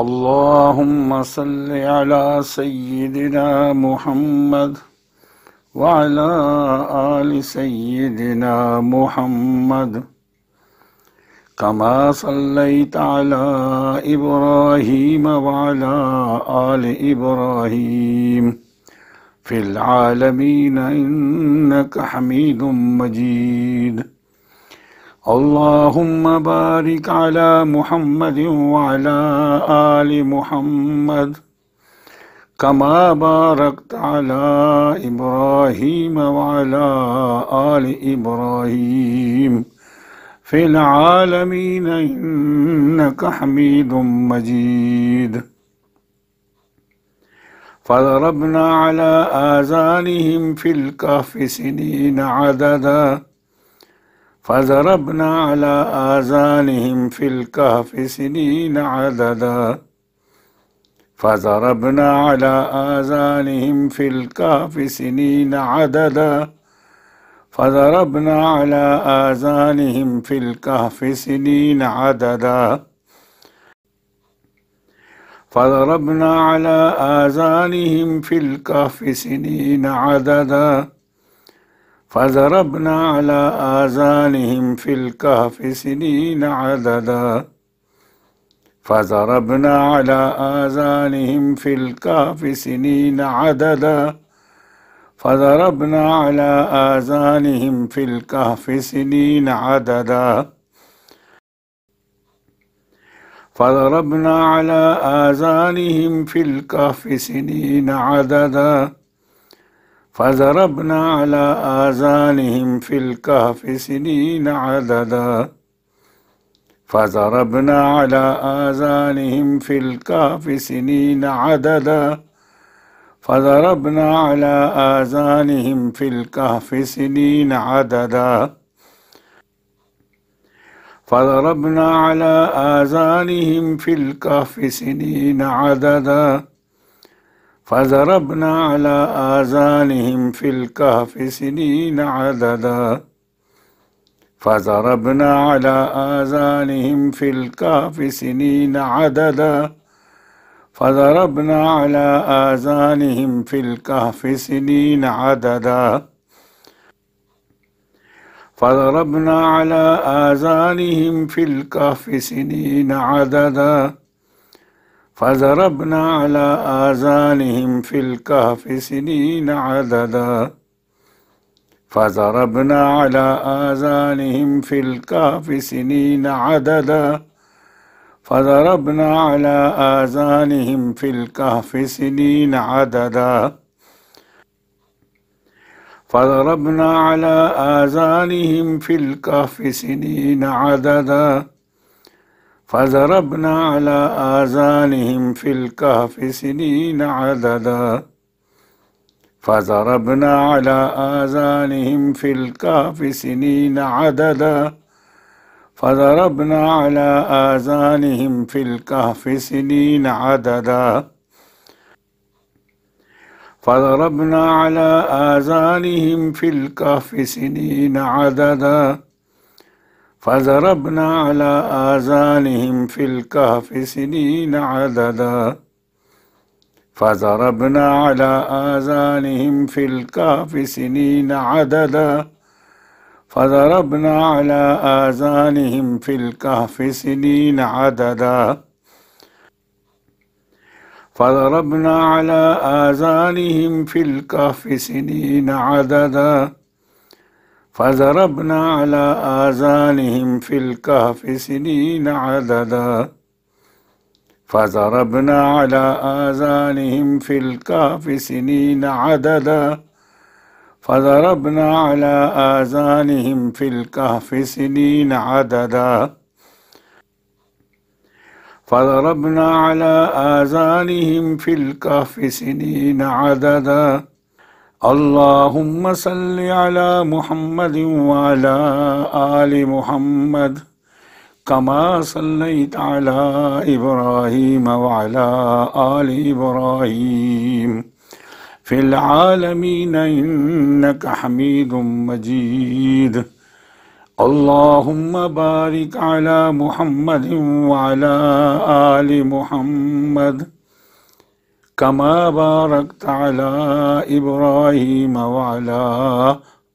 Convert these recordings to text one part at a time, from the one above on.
اللهم صل على سيدنا محمد وعلى آل سيدنا محمد كما صليت على إبراهيم وعلى آل إبراهيم في العالمين إنك حميد مجيد اللهم بارك على محمد وعلى آل محمد كما باركت على إبراهيم وعلى آل إبراهيم في العالمين إنك حميد مجيد فضربنا على آذانهم في الكهف سنين عددا فضربنا على آذانهم في الكهف سنين عددا فضربنا على آذانهم في الكهف سنين عددا فضربنا على آذانهم في الكهف سنين عددا فضربنا على آذانهم في الكهف سنين عددا فضربنا على آذانهم في الكهف سنين عددا فضربنا على آذانهم في الكهف سنين عددا فضربنا على آذانهم في الكهف سنين عددا فضربنا على آذانهم في الكهف سنين عددا فضربنا على آذانهم في الكهف سنين عددا فضربنا على آذانهم في الكهف سنين عددا فضربنا على آذانهم في الكهف سنين عددا فضربنا على آذانهم في الكهف سنين عددا فضربنا على آذانهم في الكهف سنين عددا فضربنا على آذانهم في الكهف سنين عددا فضربنا على آذانهم في الكهف سنين عددا فضربنا على آذانهم في الكهف سنين عددا فضربنا على آذانهم في الكهف سنين عددا فضربنا على آذانهم في الكهف سنين عددا فضربنا على آذانهم في الكهف سنين عددا فضربنا على آذانهم في الكهف سنين عددا فضربنا على آذانهم في الكهف سنين عددا فضربنا على آذانهم في الكهف سنين عددا فضربنا على آذانهم في الكهف سنين عددا فضربنا على آذانهم في الكهف سنين عددا فضربنا على آذانهم في الكهف سنين عددا فضربنا على آذانهم في الكهف سنين عددا فضربنا على آذانهم في الكهف سنين عددا فضربنا على آذانهم في الكهف سنين عددا فضربنا على آذانهم في الكهف سنين عددا فضربنا على آذانهم في الكهف سنين عددا فضربنا على آذانهم في الكهف سنين عددا فضربنا على آذانهم في الكهف سنين عددا اللهم صل على محمد وعلى آل محمد كما صليت على إبراهيم وعلى آل إبراهيم في العالمين إنك حميد مجيد اللهم بارك على محمد وعلى آل محمد كما باركت على إبراهيم وعلى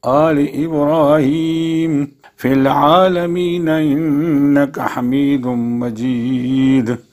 آل إبراهيم في العالمين إنك حميد مجيد